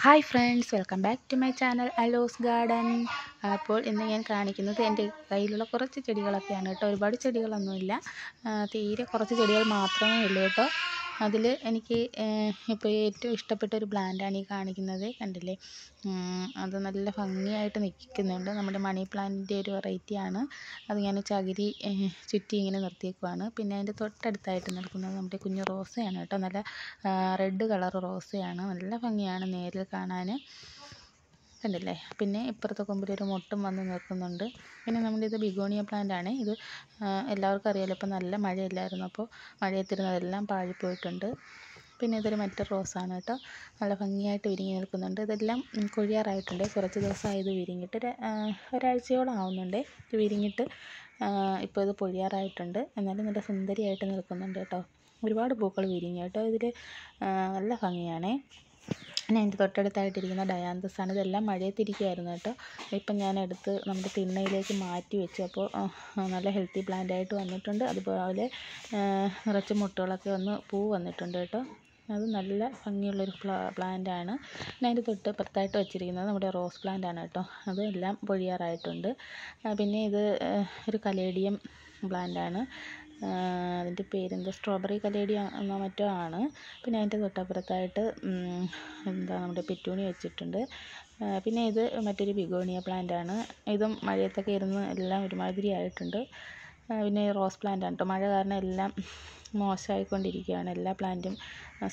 hi friends welcome back to my channel അലോസ് garden അപ്പോൾ ഇന്ന് ഞാൻ കാണിക്കുന്നത് എൻ്റെ കയ്യിലുള്ള കുറച്ച് ചെടികളൊക്കെയാണ് കേട്ടോ ഒരുപാട് ചെടികളൊന്നുമില്ല തീരെ കുറച്ച് ചെടികൾ മാത്രമേ ഉള്ളൂ കേട്ടോ അതിൽ എനിക്ക് ഇപ്പോൾ ഏറ്റവും ഇഷ്ടപ്പെട്ട ഒരു ആണ് ഈ കാണിക്കുന്നത് കണ്ടില്ലേ അത് നല്ല ഭംഗിയായിട്ട് നിൽക്കുന്നുണ്ട് നമ്മുടെ മണി പ്ലാന്റിൻ്റെ ഒരു വെറൈറ്റിയാണ് ഞാൻ ചകിരി ചുറ്റി ഇങ്ങനെ നിർത്തിയേക്കുവാണ് പിന്നെ അതിൻ്റെ തൊട്ടടുത്തായിട്ട് നിൽക്കുന്നത് നമ്മുടെ കുഞ്ഞു റോസയാണ് കേട്ടോ നല്ല റെഡ് കളർ റോസയാണ് നല്ല ഭംഗിയാണ് നേരിൽ കാണാൻ കണ്ടില്ലേ പിന്നെ ഇപ്പുറത്തെ ഒരു മൊട്ടും വന്ന് നിൽക്കുന്നുണ്ട് പിന്നെ നമ്മുടെ ഇത് ബിഗോണിയ പ്ലാന്റ് ആണ് ഇത് എല്ലാവർക്കും അറിയാലോ ഇപ്പോൾ നല്ല മഴയില്ലായിരുന്നു അപ്പോൾ മഴയത്തിരുന്നതെല്ലാം പാഴിപ്പോയിട്ടുണ്ട് പിന്നെ ഇതൊരു മറ്റേ റോസാണ് കേട്ടോ നല്ല ഭംഗിയായിട്ട് വിരിഞ്ഞ് നിൽക്കുന്നുണ്ട് ഇതെല്ലാം കൊഴിയാറായിട്ടുണ്ട് കുറച്ച് ദിവസമായി ഇത് വിരിഞ്ഞിട്ട് ഒരാഴ്ചയോളം ആവുന്നുണ്ട് ഇത് വിരിഞ്ഞിട്ട് ഇപ്പോൾ ഇത് പൊഴിയാറായിട്ടുണ്ട് എന്നാലും നല്ല സുന്ദരിയായിട്ട് നിൽക്കുന്നുണ്ട് കേട്ടോ ഒരുപാട് പൂക്കൾ വിരിഞ്ഞു കേട്ടോ ഇതിൽ നല്ല ഭംഗിയാണേ പിന്നെ എൻ്റെ തൊട്ടടുത്തായിട്ടിരിക്കുന്ന ഡയാന്തസ് ആണ് ഇതെല്ലാം മഴയത്തിരിക്കുകയായിരുന്നു കേട്ടോ ഇപ്പം ഞാൻ എടുത്ത് നമ്മുടെ തിണ്ണയിലേക്ക് മാറ്റി വെച്ചു അപ്പോൾ നല്ല ഹെൽത്തി പ്ലാന്റ് ആയിട്ട് വന്നിട്ടുണ്ട് അതുപോലെ നിറച്ച് മുട്ടുകളൊക്കെ ഒന്ന് പൂ വന്നിട്ടുണ്ട് കേട്ടോ അത് നല്ല ഭംഗിയുള്ളൊരു പ്ലാന്റ് ആണ് പിന്നെ അതിൻ്റെ തൊട്ട് പുറത്തായിട്ട് വെച്ചിരിക്കുന്നത് നമ്മുടെ റോസ് പ്ലാന്റ് ആണ് കേട്ടോ അതെല്ലാം പൊഴിയാറായിട്ടുണ്ട് പിന്നെ ഇത് ഒരു കലേഡിയം പ്ലാന്റ് ആണ് അതിൻ്റെ പേരെന്താ സ്ട്രോബെറി കലേഡി എന്നോ മറ്റോ ആണ് പിന്നെ അതിൻ്റെ തൊട്ടപ്പുറത്തായിട്ട് എന്താ നമ്മുടെ പെറ്റൂണി വെച്ചിട്ടുണ്ട് പിന്നെ ഇത് മറ്റൊരു ബിഗോണിയ പ്ലാന്റ് ആണ് ഇതും മഴയത്തൊക്കെ ഇരുന്ന് എല്ലാം ഒരുമാതിരി ആയിട്ടുണ്ട് പിന്നെ ഈ റോസ് പ്ലാന്റ് ആണ് കേട്ടോ മഴ കാരണം എല്ലാം മോശമായിക്കൊണ്ടിരിക്കുകയാണ് എല്ലാ പ്ലാന്റും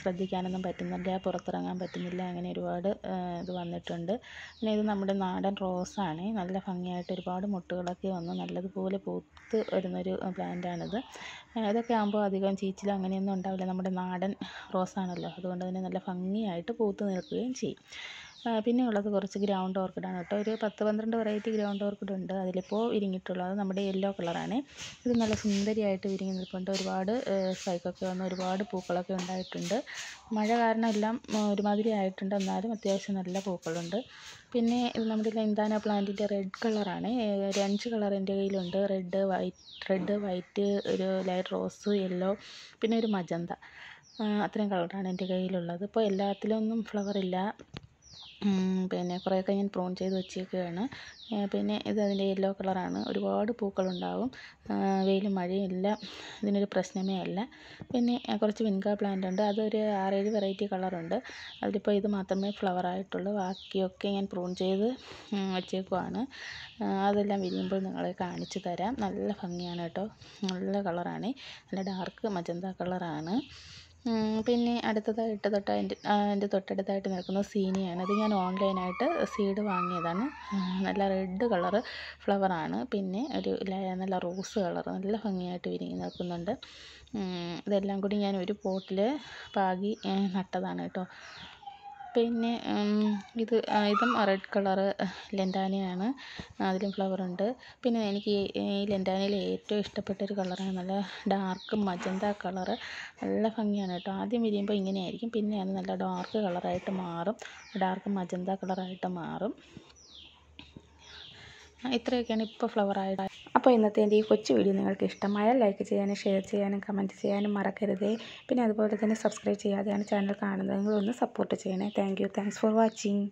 ശ്രദ്ധിക്കാനൊന്നും പറ്റുന്നില്ല പുറത്തിറങ്ങാൻ പറ്റുന്നില്ല അങ്ങനെ ഒരുപാട് ഇത് വന്നിട്ടുണ്ട് പിന്നെ ഇത് നമ്മുടെ നാടൻ റോസാണ് നല്ല ഭംഗിയായിട്ട് ഒരുപാട് മുട്ടുകളൊക്കെ വന്ന് നല്ലതുപോലെ പൂത്ത് വരുന്നൊരു പ്ലാന്റാണിത് ഇതൊക്കെ ആകുമ്പോൾ അധികം ചീച്ചിൽ അങ്ങനെയൊന്നും ഉണ്ടാവില്ല നമ്മുടെ നാടൻ റോസാണല്ലോ അതുകൊണ്ട് തന്നെ നല്ല ഭംഗിയായിട്ട് പൂത്ത് നിൽക്കുകയും ചെയ്യും പിന്നെ ഉള്ളത് കുറച്ച് ഗ്രൗണ്ട് ഓർക്കിഡാണ് കേട്ടോ ഒരു പത്ത് പന്ത്രണ്ട് വെറൈറ്റി ഗ്രൗണ്ട് ഓർക്കിഡ് ഉണ്ട് അതിലിപ്പോൾ വിരിഞ്ഞിട്ടുള്ളത് അത് നമ്മുടെ യെല്ലോ കളറാണ് ഇത് നല്ല സുന്ദരിയായിട്ട് വിരിഞ്ഞ് നിൽപ്പുണ്ട് ഒരുപാട് സ്പൈക്കൊക്കെ വന്ന് ഒരുപാട് പൂക്കളൊക്കെ ഉണ്ടായിട്ടുണ്ട് മഴ കാരണം എല്ലാം ഒരുമാതിരി ആയിട്ടുണ്ട് എന്നാലും അത്യാവശ്യം നല്ല പൂക്കളുണ്ട് പിന്നെ ഇത് നമ്മുടെ ലെന്താന പ്ലാന്റിൻ്റെ റെഡ് കളറാണ് ഒരു അഞ്ച് കളർ എൻ്റെ കയ്യിലുണ്ട് റെഡ് വൈറ്റ് റെഡ് വൈറ്റ് ഒരു ലൈറ്റ് റോസ് യെല്ലോ പിന്നെ ഒരു മജന്ത അത്രയും കളറാണ് എൻ്റെ കയ്യിലുള്ളത് ഇപ്പോൾ എല്ലാത്തിലൊന്നും ഫ്ലവർ ഇല്ല പിന്നെ കുറേയൊക്കെ ഞാൻ പ്രൂൺ ചെയ്ത് വെച്ചേക്കുകയാണ് പിന്നെ ഇത് അതിൻ്റെ യെല്ലോ കളറാണ് ഒരുപാട് പൂക്കളുണ്ടാവും വെയിലും മഴയും എല്ലാം ഇതിനൊരു പ്രശ്നമേ അല്ല പിന്നെ കുറച്ച് വിൻഗ പ്ലാന്റ് ഉണ്ട് അതൊരു ആറേഴ് വെറൈറ്റി കളറുണ്ട് അതിലിപ്പോൾ ഇത് മാത്രമേ ഫ്ലവർ ആയിട്ടുള്ളൂ ബാക്കിയൊക്കെ ഞാൻ പ്രൂൺ ചെയ്ത് വെച്ചേക്കുവാണ് അതെല്ലാം വിരിയുമ്പോൾ നിങ്ങളെ കാണിച്ചു തരാം നല്ല ഭംഗിയാണ് കേട്ടോ നല്ല കളറാണ് നല്ല ഡാർക്ക് മജന്ത കളറാണ് പിന്നെ അടുത്തതായിട്ട് തൊട്ട് അതിൻ്റെ അതിൻ്റെ തൊട്ടടുത്തായിട്ട് നിൽക്കുന്ന സീനിയാണ് അത് ഞാൻ ഓൺലൈനായിട്ട് സീഡ് വാങ്ങിയതാണ് നല്ല റെഡ് കളറ് ഫ്ലവറാണ് പിന്നെ ഒരു നല്ല റോസ് കളർ നല്ല ഭംഗിയായിട്ട് വിരിഞ്ഞ് നിൽക്കുന്നുണ്ട് ഇതെല്ലാം കൂടി ഞാൻ ഒരു പോട്ടിൽ പാകി നട്ടതാണ് കേട്ടോ പിന്നെ ഇത് ഇതും റെഡ് കളറ് ലെൻറ്റാനിയാണ് അതിലും ഫ്ലവറുണ്ട് പിന്നെ എനിക്ക് ഈ ലെൻറ്റാനിയിൽ ഏറ്റവും ഇഷ്ടപ്പെട്ട ഒരു കളറാണ് നല്ല ഡാർക്ക് മജന്ത കളറ് നല്ല ഭംഗിയാണ് കേട്ടോ ആദ്യം വിരിയുമ്പോൾ ഇങ്ങനെയായിരിക്കും പിന്നെ അത് നല്ല ഡാർക്ക് കളറായിട്ട് മാറും ഡാർക്ക് മജന്ത കളറായിട്ട് മാറും ഇത്രയൊക്കെയാണ് ഇപ്പോൾ ആയത് അപ്പോൾ ഇന്നത്തെ എൻ്റെ ഈ കൊച്ചു വീഡിയോ നിങ്ങൾക്ക് ഇഷ്ടമായ ലൈക്ക് ചെയ്യാനും ഷെയർ ചെയ്യാനും കമൻറ്റ് ചെയ്യാനും മറക്കരുതേ പിന്നെ അതുപോലെ തന്നെ സബ്സ്ക്രൈബ് ചെയ്യാതെയാണ് ചാനൽ കാണുന്നത് നിങ്ങളൊന്ന് സപ്പോർട്ട് ചെയ്യണേ thank you thanks for watching